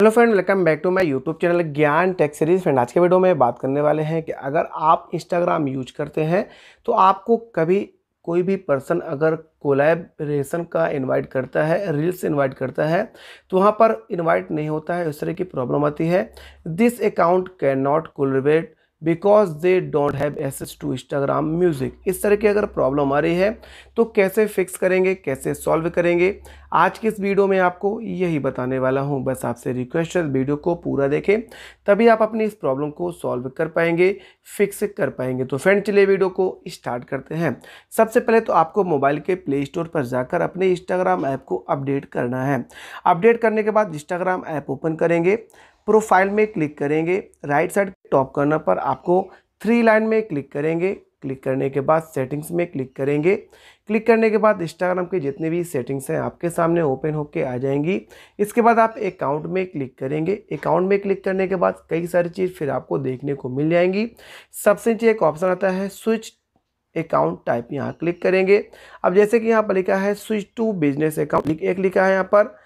hello friend welcome back to my YouTube channel Gyan tech series friend आज के video में बात करने वाले हैं कि अगर आप इंस्टाग्राम यूज करते हैं तो आपको कभी कोई भी पर्सन अगर कोलैबोरेशन का इनवाइट करता है रील्स इनवाइट करता है तो वहाँ पर इनवाइट नहीं होता है उस तरह की प्रॉब्लम आती है this account can not collaborate because they don't have access to Instagram music इस तरह की अगर प्रॉब्लम आ रही है तो कैसे फिक्स करेंगे कैसे सॉल्व करेंगे आज की इस वीडियो में आपको यही बताने वाला हूँ बस आपसे रिक्वेस्ट है वीडियो को पूरा देखें तभी आप अपनी इस प्रॉब्लम को सॉल्व कर पाएंगे फिक्स कर पाएंगे तो फ्रेंड चलिए वीडियो को स्टार्ट करते हैं सबसे पहले तो आपको मोबाइल के प्ले स्टोर पर जाकर अपने इंस्टाग्राम ऐप को अपडेट करना है अपडेट करने के बाद इंस्टाग्राम ऐप ओपन करेंगे प्रोफाइल में क्लिक करेंगे राइट साइड टॉप कॉर्नर पर आपको थ्री लाइन में क्लिक करेंगे क्लिक करने के बाद सेटिंग्स में क्लिक करेंगे क्लिक करने के बाद इंस्टाग्राम के जितने भी सेटिंग्स हैं आपके सामने ओपन होकर आ जाएंगी इसके बाद आप अकाउंट में क्लिक करेंगे अकाउंट में क्लिक करने के बाद कई सारी चीज़ फिर आपको देखने को मिल जाएंगी सबसे नीचे एक ऑप्शन आता है स्विच अकाउंट टाइप यहाँ क्लिक करेंगे अब जैसे कि यहाँ पर लिखा है स्विच टू बिजनेस अकाउंट एक लिखा है यहाँ पर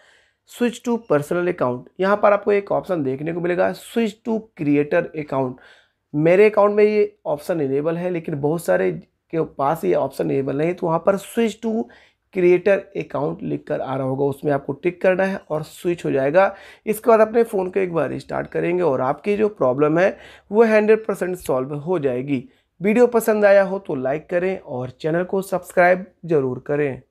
स्विच टू पर्सनल अकाउंट यहाँ पर आपको एक ऑप्शन देखने को मिलेगा स्विच टू क्रिएटर अकाउंट मेरे अकाउंट में ये ऑप्शन इनेबल है लेकिन बहुत सारे के पास ये ऑप्शन इनेबल नहीं है तो वहाँ पर स्विच टू क्रिएटर अकाउंट लिख कर आ रहा होगा उसमें आपको टिक करना है और स्विच हो जाएगा इसके बाद अपने फ़ोन को एक बार स्टार्ट करेंगे और आपकी जो प्रॉब्लम है वो हंड्रेड परसेंट सॉल्व हो जाएगी वीडियो पसंद आया हो तो लाइक करें और चैनल को सब्सक्राइब ज़रूर करें